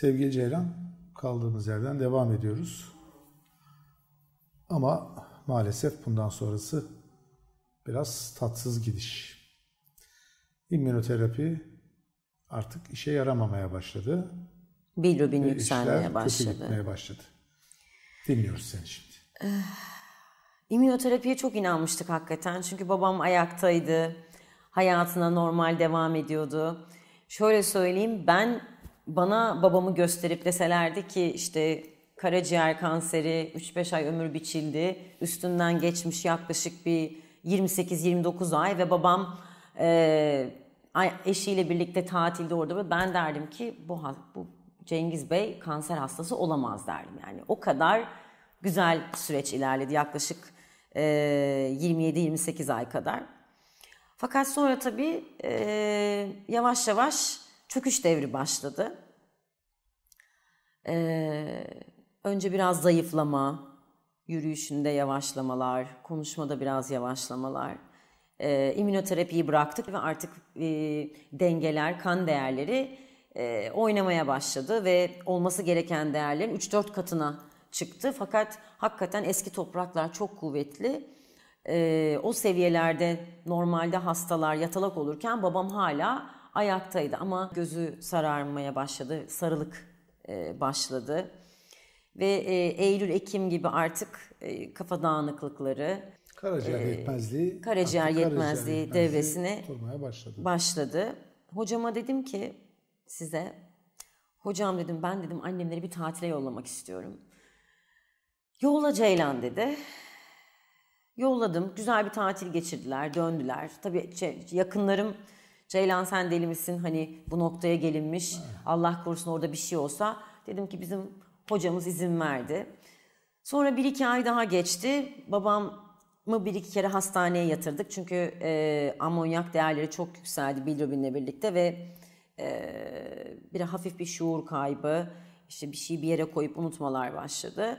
Sevgili Ceylan, kaldığımız yerden devam ediyoruz. Ama maalesef bundan sonrası biraz tatsız gidiş. İmmünoterapi artık işe yaramamaya başladı. Bilirubin yükselmeye başladı. başladı. Dinliyoruz seni şimdi. Ah, İmmünoterapiye çok inanmıştık hakikaten. Çünkü babam ayaktaydı. Hayatına normal devam ediyordu. Şöyle söyleyeyim ben bana babamı gösterip deselerdi ki işte karaciğer kanseri 3-5 ay ömür biçildi. Üstünden geçmiş yaklaşık bir 28-29 ay ve babam e, eşiyle birlikte tatilde orada ve ben derdim ki bu, bu Cengiz Bey kanser hastası olamaz derdim. Yani o kadar güzel süreç ilerledi yaklaşık e, 27-28 ay kadar. Fakat sonra tabii e, yavaş yavaş çöküş devri başladı. Ee, önce biraz zayıflama, yürüyüşünde yavaşlamalar, konuşmada biraz yavaşlamalar. Ee, immünoterapiyi bıraktık ve artık e, dengeler, kan değerleri e, oynamaya başladı ve olması gereken değerlerin 3-4 katına çıktı. Fakat hakikaten eski topraklar çok kuvvetli. E, o seviyelerde normalde hastalar yatalak olurken babam hala ayaktaydı ama gözü sararmaya başladı, sarılık e, başladı. Ve e, Eylül, Ekim gibi artık e, kafa dağınıklıkları, karaciğer yetmezliği, karaciğer yetmezliği, yetmezliği devresine başladı. başladı. Hocama dedim ki size, hocam dedim ben dedim annemleri bir tatile yollamak istiyorum. Yolla Ceylan dedi. Yolladım. Güzel bir tatil geçirdiler, döndüler. Tabii şey, yakınlarım Ceylan sen deli misin hani bu noktaya gelinmiş Allah korusun orada bir şey olsa. Dedim ki bizim hocamız izin verdi. Sonra bir iki ay daha geçti. Babamı bir iki kere hastaneye yatırdık. Çünkü e, amonyak değerleri çok yükseldi bilirubinle birlikte ve e, bir hafif bir şuur kaybı, işte bir şeyi bir yere koyup unutmalar başladı.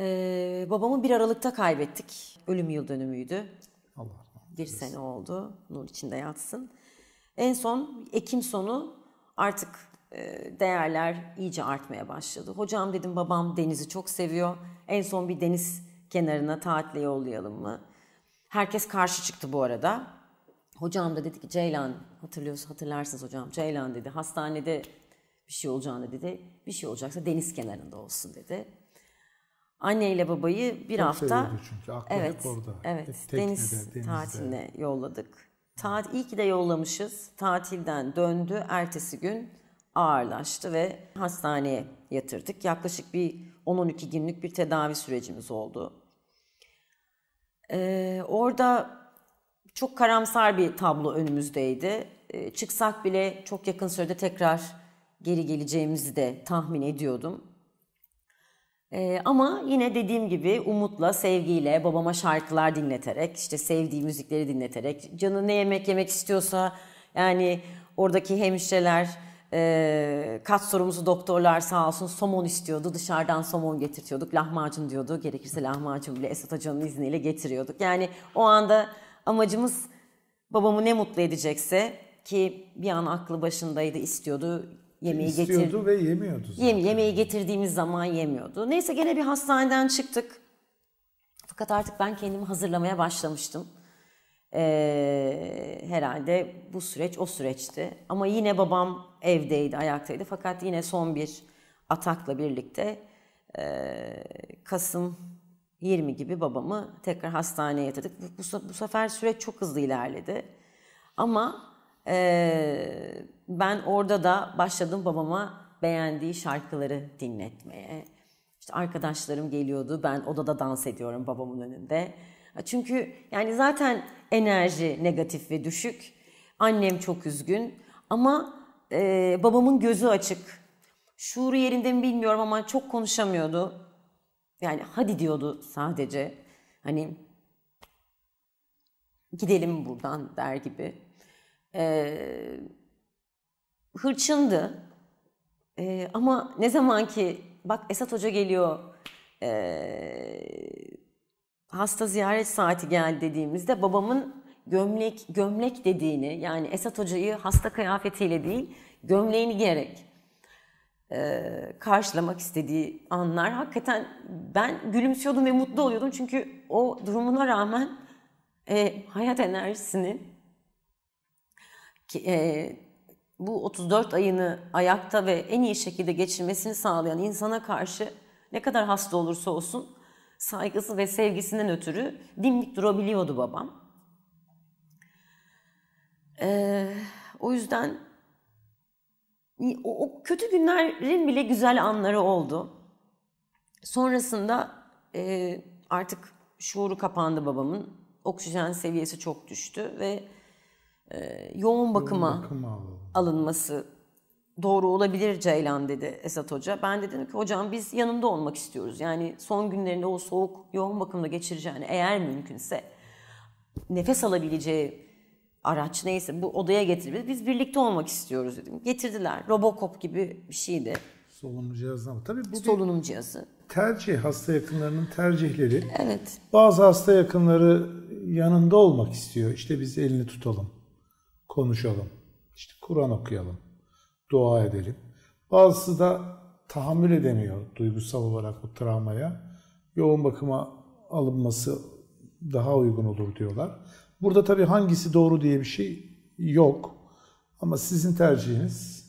Ee, babamı bir Aralık'ta kaybettik. Ölüm yıl dönümüydü. Allah, Allah bir sene oldu. Nur içinde yatsın. En son Ekim sonu artık e, değerler iyice artmaya başladı. Hocam dedim babam denizi çok seviyor. En son bir deniz kenarına tatile yollayalım mı? Herkes karşı çıktı bu arada. Hocam da dedi ki Ceylan hatırlıyorsun hatırlarsınız hocam. Ceylan dedi hastanede bir şey olacağını dedi. Bir şey olacaksa deniz kenarında olsun dedi. Anneyle babayı bir Çok hafta çünkü, evet, orada. Evet, deniz denizde. tatiline yolladık. Taat iyi ki de yollamışız. Tatilden döndü. Ertesi gün ağırlaştı ve hastaneye yatırdık. Yaklaşık bir 10-12 günlük bir tedavi sürecimiz oldu. Ee, orada çok karamsar bir tablo önümüzdeydi. Ee, çıksak bile çok yakın sürede tekrar geri geleceğimizi de tahmin ediyordum. Ee, ama yine dediğim gibi umutla, sevgiyle, babama şarkılar dinleterek, işte sevdiği müzikleri dinleterek, canı ne yemek yemek istiyorsa yani oradaki hemşireler, e, kaç sorumuzu doktorlar sağ olsun somon istiyordu. Dışarıdan somon getirtiyorduk, lahmacun diyordu. Gerekirse lahmacun bile Esat Hoca'nın izniyle getiriyorduk. Yani o anda amacımız babamı ne mutlu edecekse ki bir an aklı başındaydı istiyordu yemeği getirdi ve yemiyordu zaten. Yem, yemeği getirdiğimiz zaman yemiyordu. Neyse gene bir hastaneden çıktık. Fakat artık ben kendimi hazırlamaya başlamıştım. Ee, herhalde bu süreç o süreçti. Ama yine babam evdeydi, ayaktaydı. Fakat yine son bir atakla birlikte e, Kasım 20 gibi babamı tekrar hastaneye yatırdık. Bu, bu, bu sefer süreç çok hızlı ilerledi. Ama e, ben orada da başladım babama beğendiği şarkıları dinletmeye. İşte arkadaşlarım geliyordu ben odada dans ediyorum babamın önünde. Çünkü yani zaten enerji negatif ve düşük. Annem çok üzgün ama e, babamın gözü açık. Şuuru yerinde mi bilmiyorum ama çok konuşamıyordu. Yani hadi diyordu sadece. Hani gidelim buradan der gibi. Ee, hırçındı. Ee, ama ne zaman ki bak Esat Hoca geliyor e, hasta ziyaret saati geldi dediğimizde babamın gömlek gömlek dediğini yani Esat Hoca'yı hasta kıyafetiyle değil gömleğini giyerek e, karşılamak istediği anlar. Hakikaten ben gülümsüyordum ve mutlu oluyordum çünkü o durumuna rağmen e, hayat enerjisini e, bu 34 ayını ayakta ve en iyi şekilde geçirmesini sağlayan insana karşı ne kadar hasta olursa olsun saygısı ve sevgisinden ötürü dimdik durabiliyordu babam. Ee, o yüzden o, o kötü günlerin bile güzel anları oldu. Sonrasında e, artık şuuru kapandı babamın. Oksijen seviyesi çok düştü ve ee, yoğun bakıma, yoğun bakıma alınması doğru olabilir Ceylan dedi Esat Hoca. Ben dedim ki hocam biz yanında olmak istiyoruz. Yani son günlerinde o soğuk yoğun bakımda geçireceğini eğer mümkünse nefes alabileceği araç neyse bu odaya getirip biz birlikte olmak istiyoruz dedim. Getirdiler. Robocop gibi bir şeydi. Solunum cihazı ama tabii bu solunum cihazı. Tercih hasta yakınlarının tercihleri. Evet. Bazı hasta yakınları yanında olmak istiyor. İşte biz elini tutalım konuşalım. işte Kur'an okuyalım. Dua edelim. Bazısı da tahammül edemiyor duygusal olarak bu travmaya. Yoğun bakıma alınması daha uygun olur diyorlar. Burada tabii hangisi doğru diye bir şey yok. Ama sizin tercihiniz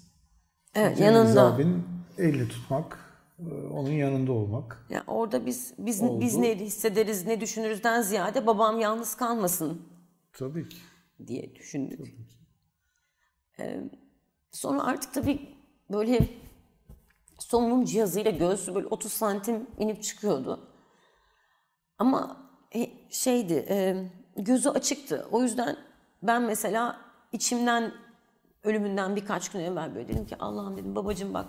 evet, Cengiz yanında. abinin elle tutmak, e, onun yanında olmak. Yani orada biz biz oldu. biz ne hissederiz, ne düşünürüzden ziyade babam yalnız kalmasın. Tabii ki diye düşündük. Ee, sonra artık tabii böyle solunum cihazıyla göğsü böyle 30 santim inip çıkıyordu. Ama e, şeydi, gözü açıktı. O yüzden ben mesela içimden ölümünden birkaç gün evvel böyle dedim ki Allah'ım dedim babacığım bak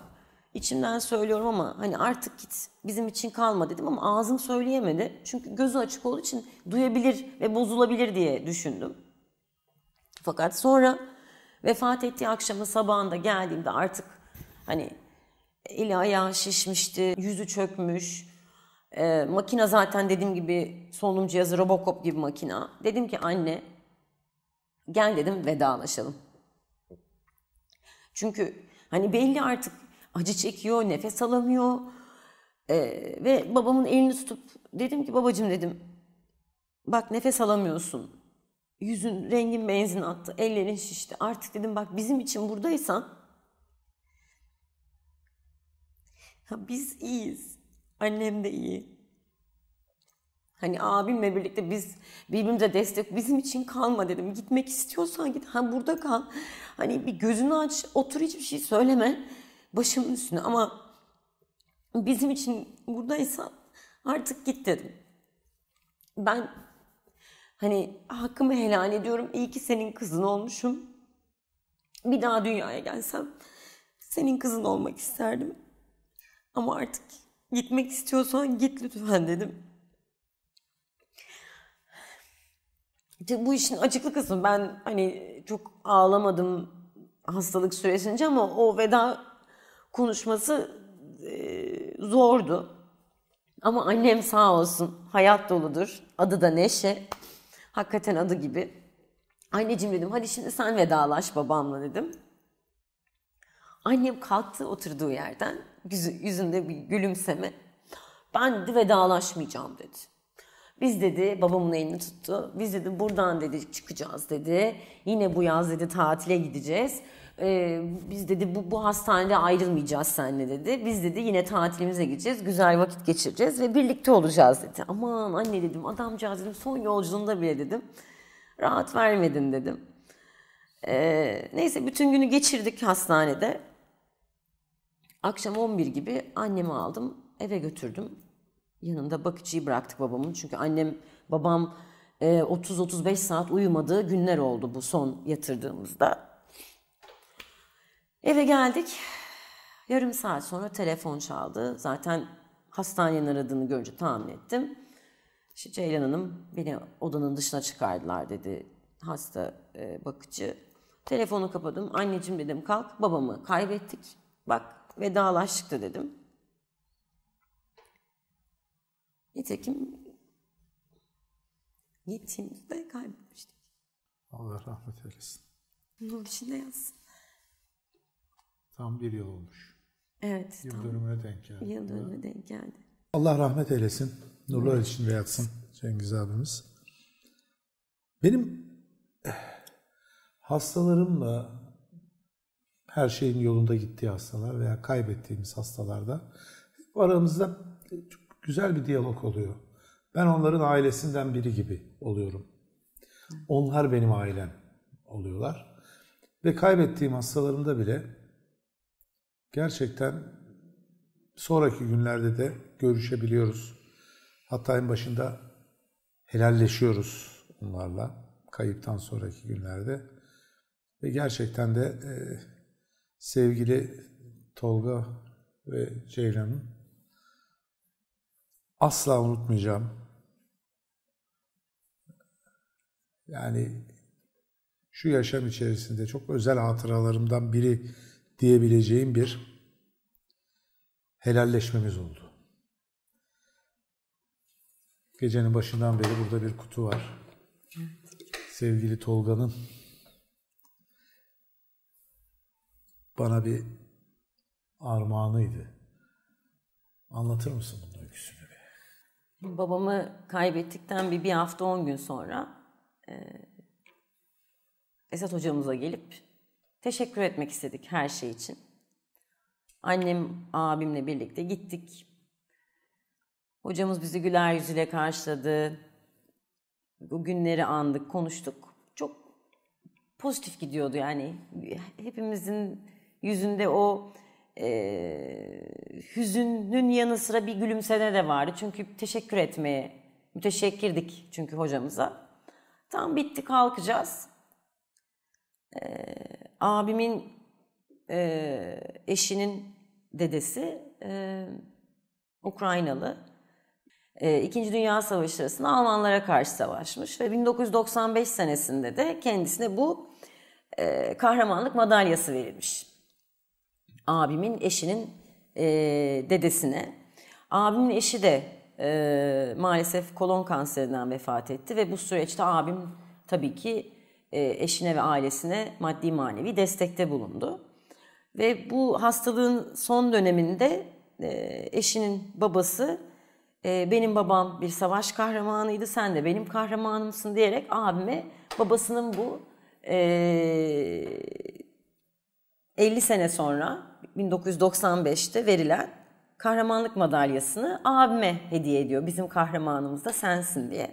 içimden söylüyorum ama hani artık git bizim için kalma dedim ama ağzım söyleyemedi. Çünkü gözü açık olduğu için duyabilir ve bozulabilir diye düşündüm. Fakat sonra vefat ettiği akşamı sabahında geldiğimde artık hani eli ayağı şişmişti, yüzü çökmüş. E, ee, makina zaten dediğim gibi solunum cihazı Robocop gibi makina. Dedim ki anne gel dedim vedalaşalım. Çünkü hani belli artık acı çekiyor, nefes alamıyor. E, ve babamın elini tutup dedim ki babacım dedim bak nefes alamıyorsun. Yüzün rengin benzin attı. Ellerin şişti. Artık dedim bak bizim için buradaysan ya biz iyiyiz. Annem de iyi. Hani abimle birlikte biz birbirimize destek bizim için kalma dedim. Gitmek istiyorsan git. Ha burada kal. Hani bir gözünü aç, otur hiçbir şey söyleme. Başımın üstüne ama bizim için buradaysan artık git dedim. Ben Hani hakkımı helal ediyorum. İyi ki senin kızın olmuşum. Bir daha dünyaya gelsem senin kızın olmak isterdim. Ama artık gitmek istiyorsan git lütfen dedim. İşte bu işin acıklı kısmı ben hani çok ağlamadım hastalık süresince ama o veda konuşması e, zordu. Ama annem sağ olsun hayat doludur. Adı da Neşe. Hakikaten adı gibi. Anneciğim dedim hadi şimdi sen vedalaş babamla dedim. Annem kalktı oturduğu yerden. Yüzünde bir gülümseme. Ben dedi vedalaşmayacağım dedi. Biz dedi babamın elini tuttu. Biz dedi buradan dedi çıkacağız dedi. Yine bu yaz dedi tatile gideceğiz e, biz dedi bu, bu hastanede ayrılmayacağız seninle dedi. Biz dedi yine tatilimize gideceğiz, güzel vakit geçireceğiz ve birlikte olacağız dedi. Aman anne dedim adamcağız dedim son yolculuğunda bile dedim rahat vermedin dedim. E, neyse bütün günü geçirdik hastanede. Akşam 11 gibi annemi aldım eve götürdüm. Yanında bakıcıyı bıraktık babamın çünkü annem babam 30-35 e, saat uyumadığı günler oldu bu son yatırdığımızda. Eve geldik. Yarım saat sonra telefon çaldı. Zaten hastanenin aradığını görünce tahmin ettim. İşte Ceylan Hanım beni odanın dışına çıkardılar dedi hasta e, bakıcı. Telefonu kapadım. Anneciğim dedim kalk babamı kaybettik. Bak vedalaştık da dedim. Nitekim gittiğimizde kaybetmiştik. Allah rahmet eylesin. Bunun içinde yazsın. Tam bir yıl olmuş. Evet. Yıl tam dönümüne denk geldi. Yıl dönümüne denk geldi. Allah rahmet eylesin. Nurlar evet. içinde yatsın Cengiz abimiz. Benim eh, hastalarımla her şeyin yolunda gittiği hastalar veya kaybettiğimiz hastalarda aramızda çok güzel bir diyalog oluyor. Ben onların ailesinden biri gibi oluyorum. Onlar benim ailem oluyorlar. Ve kaybettiğim hastalarımda bile gerçekten sonraki günlerde de görüşebiliyoruz. Hatta en başında helalleşiyoruz onlarla kayıptan sonraki günlerde. Ve gerçekten de e, sevgili Tolga ve Ceylan'ın asla unutmayacağım. Yani şu yaşam içerisinde çok özel hatıralarımdan biri diyebileceğim bir helalleşmemiz oldu. Gecenin başından beri burada bir kutu var. Sevgili Tolga'nın bana bir armağanıydı. Anlatır mısın bunun öyküsünü bir? Babamı kaybettikten bir, bir hafta on gün sonra e, Esat hocamıza gelip Teşekkür etmek istedik her şey için. Annem abimle birlikte gittik. Hocamız bizi güler yüzüyle karşıladı. O günleri andık, konuştuk. Çok pozitif gidiyordu yani. Hepimizin yüzünde o e, hüzünün yanı sıra bir gülümseme de vardı. Çünkü teşekkür etmeye müteşekkirdik çünkü hocamıza. Tam bitti kalkacağız. E, abimin e, eşinin dedesi e, Ukraynalı. E, İkinci Dünya Savaşı sırasında Almanlara karşı savaşmış ve 1995 senesinde de kendisine bu e, kahramanlık madalyası verilmiş. Abimin eşinin e, dedesine. Abimin eşi de e, maalesef kolon kanserinden vefat etti ve bu süreçte abim tabii ki e, eşine ve ailesine maddi manevi destekte bulundu. Ve bu hastalığın son döneminde e, eşinin babası e, benim babam bir savaş kahramanıydı sen de benim kahramanımsın diyerek abime babasının bu 50 sene sonra 1995'te verilen kahramanlık madalyasını abime hediye ediyor. Bizim kahramanımız da sensin diye.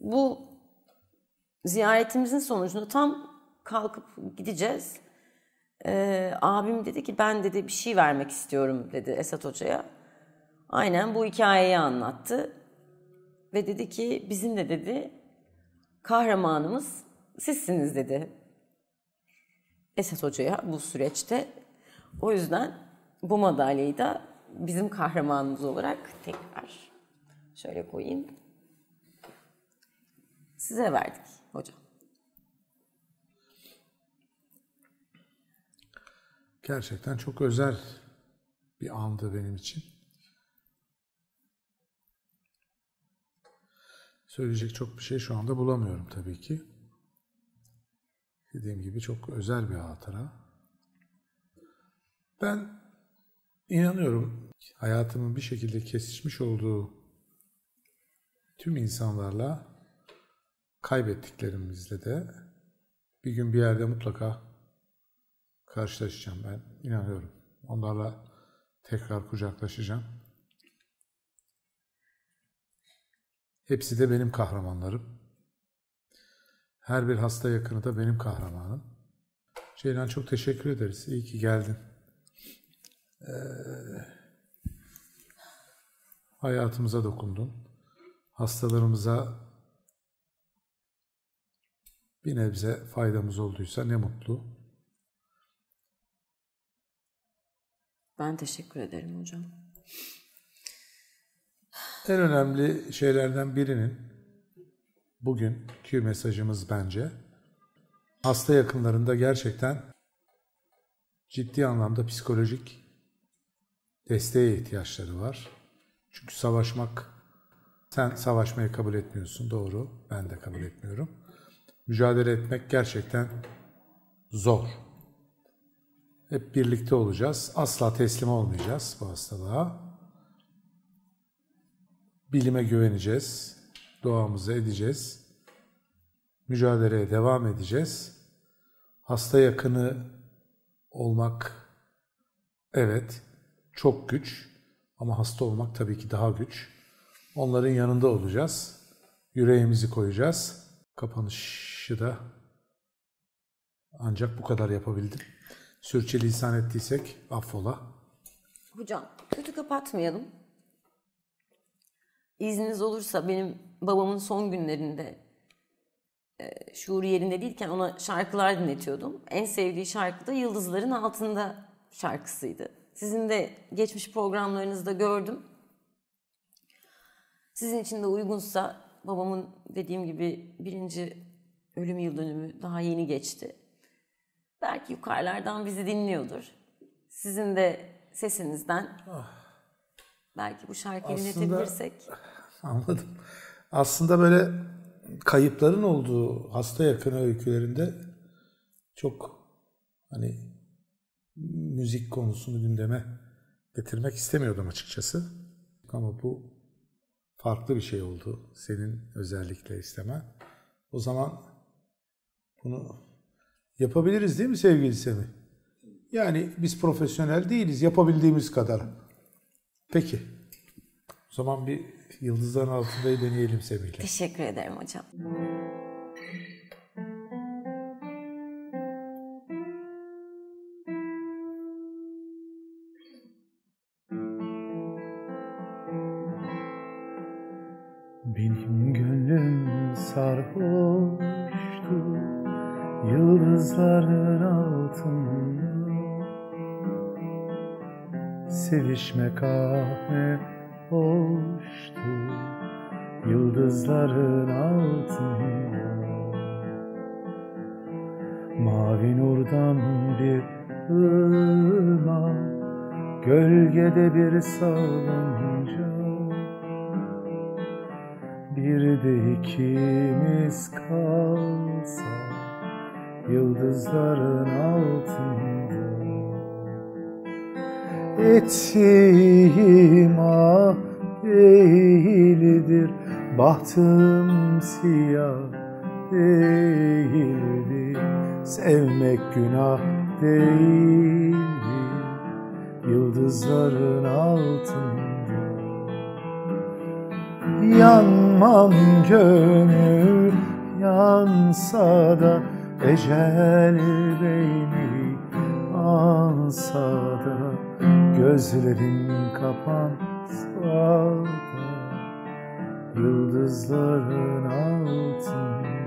Bu ziyaretimizin sonucunda tam kalkıp gideceğiz. Ee, abim dedi ki ben dedi bir şey vermek istiyorum dedi Esat Hoca'ya. Aynen bu hikayeyi anlattı. Ve dedi ki bizim de dedi kahramanımız sizsiniz dedi. Esat Hoca'ya bu süreçte. O yüzden bu madalyayı da bizim kahramanımız olarak tekrar şöyle koyayım. Size verdik hocam. Gerçekten çok özel bir andı benim için. Söyleyecek çok bir şey şu anda bulamıyorum tabii ki. Dediğim gibi çok özel bir hatıra. Ben inanıyorum hayatımın bir şekilde kesişmiş olduğu tüm insanlarla kaybettiklerimizle de bir gün bir yerde mutlaka karşılaşacağım ben inanıyorum. Onlarla tekrar kucaklaşacağım. Hepsi de benim kahramanlarım. Her bir hasta yakını da benim kahramanım. Ceylan çok teşekkür ederiz. İyi ki geldin. Ee, hayatımıza dokundun. Hastalarımıza bir nebze faydamız olduysa ne mutlu. Ben teşekkür ederim hocam. En önemli şeylerden birinin bugünkü mesajımız bence hasta yakınlarında gerçekten ciddi anlamda psikolojik desteğe ihtiyaçları var. Çünkü savaşmak sen savaşmayı kabul etmiyorsun doğru. Ben de kabul etmiyorum mücadele etmek gerçekten zor. Hep birlikte olacağız. Asla teslim olmayacağız bu hastalığa. Bilime güveneceğiz. Doğamızı edeceğiz. Mücadeleye devam edeceğiz. Hasta yakını olmak evet çok güç ama hasta olmak tabii ki daha güç. Onların yanında olacağız. Yüreğimizi koyacağız. Kapanış çıkışı da ancak bu kadar yapabildim. Sürçeli insan ettiysek affola. Hocam kötü kapatmayalım. İzniniz olursa benim babamın son günlerinde e, şuuru yerinde değilken ona şarkılar dinletiyordum. En sevdiği şarkı da Yıldızların Altında şarkısıydı. Sizin de geçmiş programlarınızda gördüm. Sizin için de uygunsa babamın dediğim gibi birinci ölüm yıldönümü daha yeni geçti. Belki yukarılardan bizi dinliyordur. Sizin de sesinizden ah. belki bu şarkıyı Aslında, dinletebilirsek. Anladım. Aslında böyle kayıpların olduğu hasta yakını öykülerinde çok hani müzik konusunu gündeme getirmek istemiyordum açıkçası. Ama bu farklı bir şey oldu. Senin özellikle istemen. O zaman bunu yapabiliriz değil mi sevgili Semih? Yani biz profesyonel değiliz yapabildiğimiz kadar. Peki. O zaman bir yıldızların altında deneyelim Semih'le. Teşekkür ederim hocam. bir kahve hoştu Yıldızların altında Mavi nurdan bir ırmak Gölgede bir salınca Bir de ikimiz kalsa Yıldızların altında ettiğim ah değildir Bahtım siyah değildir. Sevmek günah değildir. Yıldızların altında Yanmam gönül yansa da Ecel beni ansa Gözlerim kapansa da Yıldızların altında